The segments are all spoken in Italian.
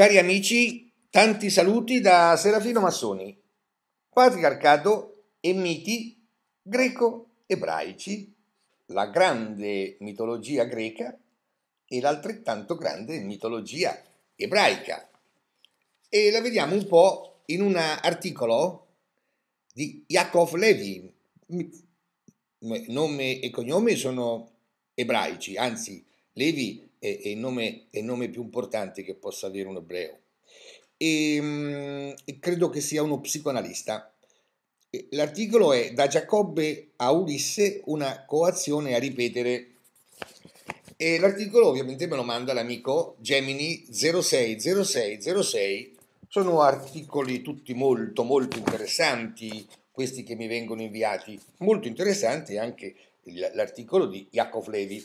Cari amici, tanti saluti da Serafino Massoni, patriarcato e miti greco-ebraici, la grande mitologia greca e l'altrettanto grande mitologia ebraica. E la vediamo un po' in un articolo di Yaakov Levi. Nome e cognome sono ebraici, anzi Levi è è, è, il nome, è, il nome, più importante che possa avere un ebreo. E, ehm, e credo che sia uno psicoanalista. L'articolo è Da Giacobbe a Ulisse una coazione a ripetere. E l'articolo ovviamente me lo manda l'amico Gemini 060606. Sono articoli tutti molto molto interessanti, questi che mi vengono inviati. Molto interessanti anche l'articolo di Jacob Levi.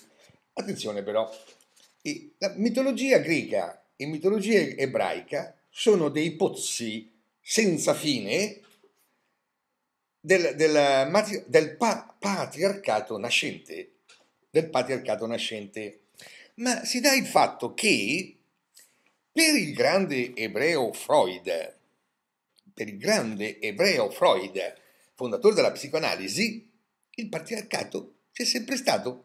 Attenzione però, la mitologia greca e mitologia ebraica sono dei pozzi senza fine del, del, del pa, patriarcato nascente, del patriarcato nascente. Ma si dà il fatto che per il grande ebreo Freud, per il grande ebreo Freud, fondatore della psicoanalisi, il patriarcato c'è sempre stato.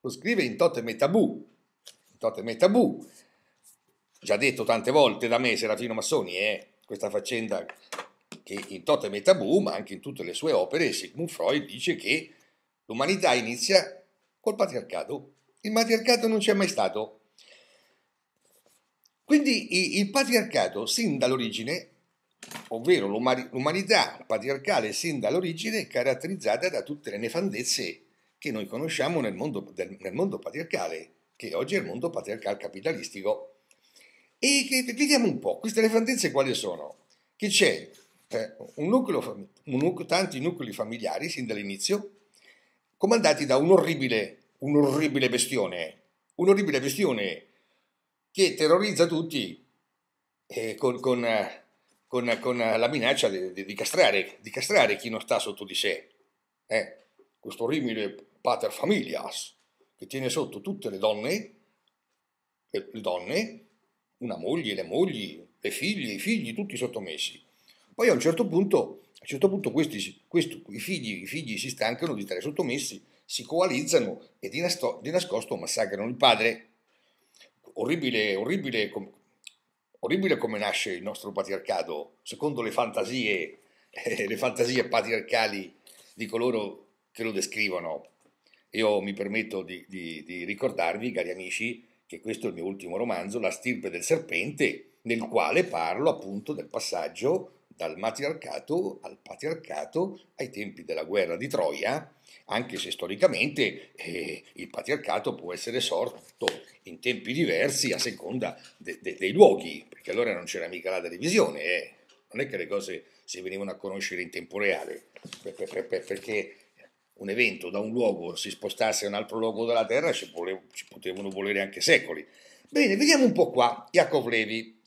Lo scrive in Totem e Totem e Tabù, già detto tante volte da me, Serafino Massoni, è eh, questa faccenda che in Totem e Tabù, ma anche in tutte le sue opere, Sigmund Freud dice che l'umanità inizia col patriarcato. Il matriarcato non c'è mai stato. Quindi il patriarcato, sin dall'origine, ovvero l'umanità patriarcale sin dall'origine è caratterizzata da tutte le nefandezze che noi conosciamo nel mondo, nel mondo patriarcale che oggi è il mondo patriarcale capitalistico. E che, vediamo un po', queste differenze quali sono? Che c'è eh, un nucleo, un, tanti nuclei familiari sin dall'inizio, comandati da un orribile, un orribile bestione, un'orribile bestione che terrorizza tutti eh, con, con, con, con, la minaccia di, di, castrare, di, castrare, chi non sta sotto di sé. Eh? Questo orribile pater familias che tiene sotto tutte le donne, eh, le donne, una moglie, le mogli, le figlie, i figli, tutti sottomessi. Poi a un certo punto, a un certo punto questi, questi, i, figli, i, figli, si stancano di stare sottomessi, si coalizzano e di, nasto, di nascosto massacrano il padre. Orribile, orribile, com, orribile come nasce il nostro patriarcato, secondo le fantasie, eh, le fantasie patriarcali di coloro che lo descrivono. Io mi permetto di, di, di ricordarvi, cari amici, che questo è il mio ultimo romanzo, La stirpe del serpente, nel quale parlo appunto del passaggio dal matriarcato al patriarcato ai tempi della guerra di Troia, anche se storicamente eh, il patriarcato può essere sorto in tempi diversi a seconda de, de, dei luoghi, perché allora non c'era mica la televisione, eh. non è che le cose si venivano a conoscere in tempo reale, per, per, per, perché un evento da un luogo si spostasse a un altro luogo della Terra ci, volevo, ci potevano volere anche secoli. Bene, vediamo un po' qua Jacob Levi.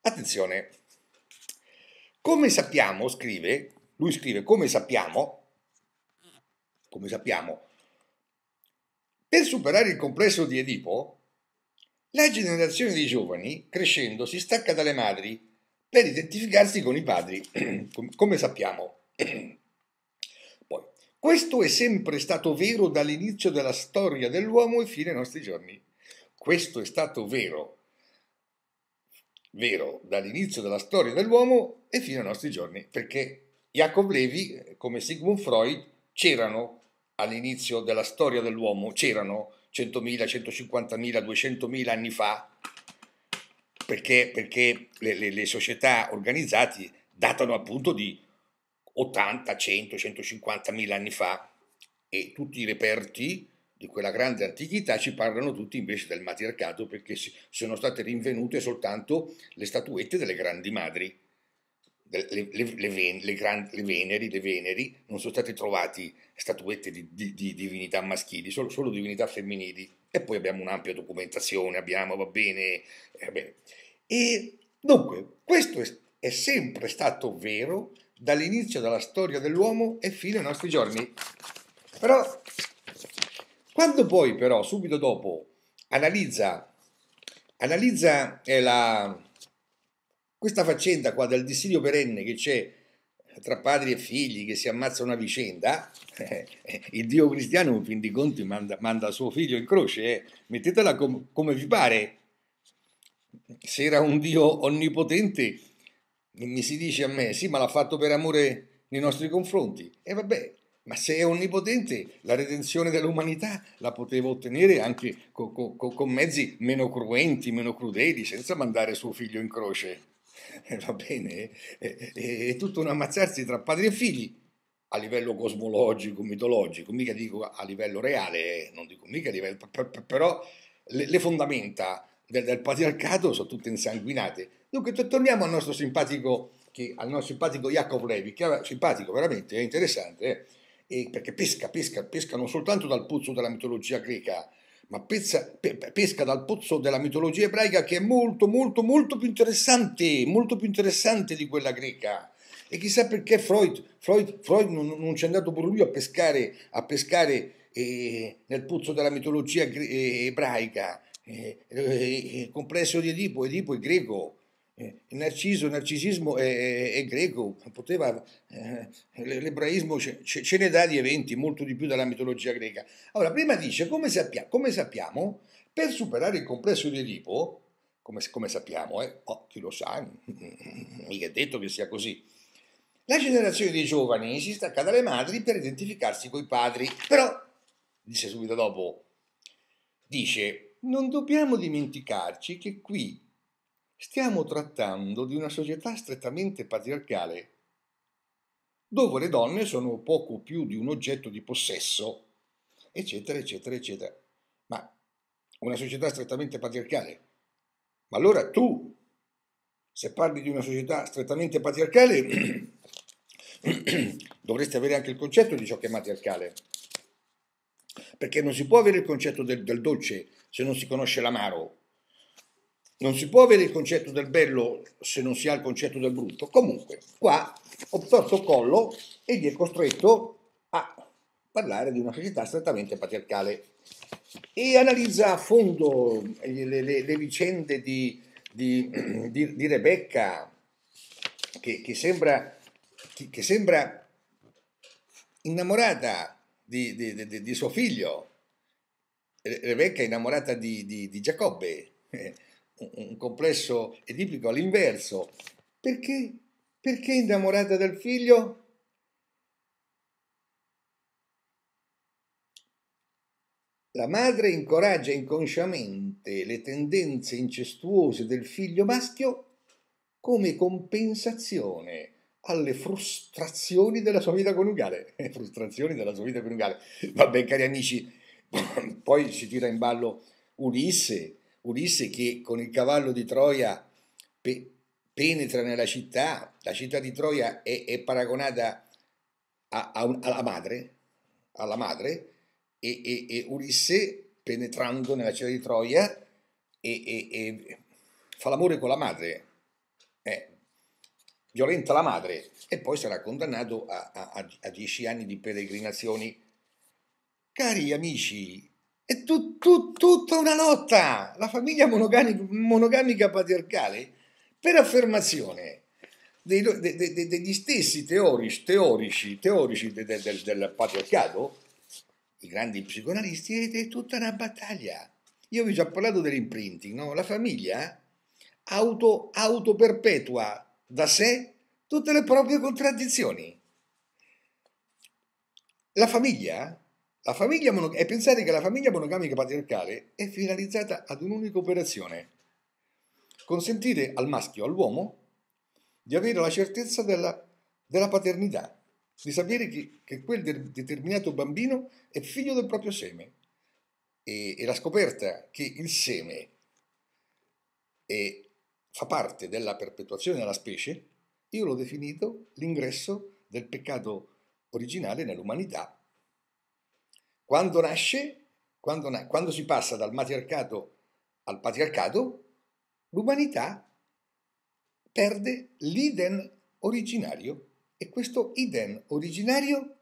Attenzione, come sappiamo, scrive, lui scrive, come sappiamo, come sappiamo, per superare il complesso di Edipo, la generazione di giovani, crescendo, si stacca dalle madri per identificarsi con i padri, come sappiamo. Questo è sempre stato vero dall'inizio della storia dell'uomo e fino ai nostri giorni. Questo è stato vero, vero dall'inizio della storia dell'uomo e fino ai nostri giorni, perché Jacob Levi, come Sigmund Freud, c'erano all'inizio della storia dell'uomo, c'erano 100.000, 150.000, 200.000 anni fa, perché, perché le, le, le, società organizzate datano appunto di 80, 100, 150 mila anni fa e tutti i reperti di quella grande antichità ci parlano tutti invece del matriarcato perché sono state rinvenute soltanto le statuette delle grandi madri, le, le, le, ven, le gran, veneri, veneri, non sono state trovate statuette di, di, di divinità maschili, solo, solo, divinità femminili. E poi abbiamo un'ampia documentazione, abbiamo, va bene, eh, va bene. E dunque, questo è, è sempre stato vero dall'inizio della storia dell'uomo e fino ai nostri giorni. Però, quando poi però, subito dopo, analizza, analizza eh, la, questa faccenda qua del dissidio perenne che c'è tra padri e figli che si ammazza una vicenda, eh, il Dio cristiano in fin dei conti manda, manda suo figlio in croce, eh. mettetela com, come vi pare. Se era un Dio onnipotente, mi si dice a me, sì, ma l'ha fatto per amore nei nostri confronti. E vabbè, ma se è onnipotente, la redenzione dell'umanità la poteva ottenere anche co- co- con mezzi meno cruenti, meno crudeli, senza mandare suo figlio in croce. E eh, va bene, eh, eh, è tutto un ammazzarsi tra padri e figli a livello cosmologico, mitologico, mica dico a livello reale, eh, non dico mica a livello, però le, le fondamenta del, del patriarcato sono tutte insanguinate Dunque, torniamo al nostro simpatico, che, al nostro simpatico Jacob Levi, che era simpatico veramente, è interessante, eh? perché pesca, pesca, pesca non soltanto dal puzzo della mitologia greca, ma pezza, pesca dal pozzo della mitologia ebraica che è molto, molto, molto più interessante, molto più interessante di quella greca. E chissà perché Freud, Freud, Freud non, non c'è andato pure lui a pescare, a pescare eh, nel puzzo della mitologia gre- eh, ebraica, eh, eh, eh, compresso di Edipo, Edipo è greco, eh, narciso, narcisismo è, è, è greco, poteva, eh, l'ebraismo ce, ce, ne dà di eventi, molto di più dalla mitologia greca. Allora, prima dice, come, sappia, come sappiamo, per superare il complesso di Edipo, come, come sappiamo, eh, oh, chi lo sa, mica è detto che sia così, la generazione dei giovani si stacca dalle madri per identificarsi con i padri, però, dice subito dopo, dice, non dobbiamo dimenticarci che qui stiamo trattando di una società strettamente patriarcale, dove le donne sono poco più di un oggetto di possesso, eccetera, eccetera, eccetera. Ma una società strettamente patriarcale. Ma allora tu, se parli di una società strettamente patriarcale, dovresti avere anche il concetto di ciò che è matriarcale. Perché non si può avere il concetto del, del dolce se non si conosce l'amaro non si può avere il concetto del bello se non si ha il concetto del brutto. Comunque, qua ho torto collo e gli è costretto a parlare di una società strettamente patriarcale e analizza a fondo le, le, le vicende di, di, di, di Rebecca che, che, sembra, che, sembra, innamorata di, suo figlio. Rebecca è innamorata di Giacobbe un complesso edipico all'inverso. Perché? Perché innamorata del figlio? La madre incoraggia inconsciamente le tendenze incestuose del figlio maschio come compensazione alle frustrazioni della sua vita coniugale. frustrazioni della sua vita coniugale. Vabbè, cari amici, poi si tira in ballo Ulisse, Ulisse che con il cavallo di Troia pe penetra nella città, la città di Troia è, è paragonata a, a un, alla madre, alla madre e, e, e, Ulisse penetrando nella città di Troia e, fa l'amore con la madre, eh, violenta la madre e poi sarà condannato a, a, a dieci anni di pellegrinazioni. Cari amici, è tu, tu, tutta una lotta, la famiglia monogamica, monogamica patriarcale, per affermazione dei, de, de, de, degli stessi teorici, teorici, teorici del patriarcato, i grandi psicoanalisti, ed è tutta una battaglia. Io vi ho già parlato dell'imprinting, no? la famiglia auto, autoperpetua da sé tutte le proprie contraddizioni. La famiglia la famiglia mono- e pensate che la famiglia monogamica patriarcale è finalizzata ad un'unica operazione, consentire al maschio, all'uomo, di avere la certezza della, della paternità, di sapere che, che quel de- determinato bambino è figlio del proprio seme. E, e la scoperta che il seme è, fa parte della perpetuazione della specie, io l'ho definito l'ingresso del peccato originale nell'umanità quando nasce, quando, na- quando si passa dal matriarcato al patriarcato, l'umanità perde l'iden originario e questo idem originario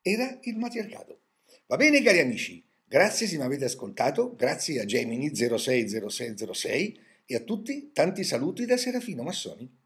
era il matriarcato. Va bene cari amici, grazie se mi avete ascoltato, grazie a Gemini 060606 e a tutti tanti saluti da Serafino Massoni.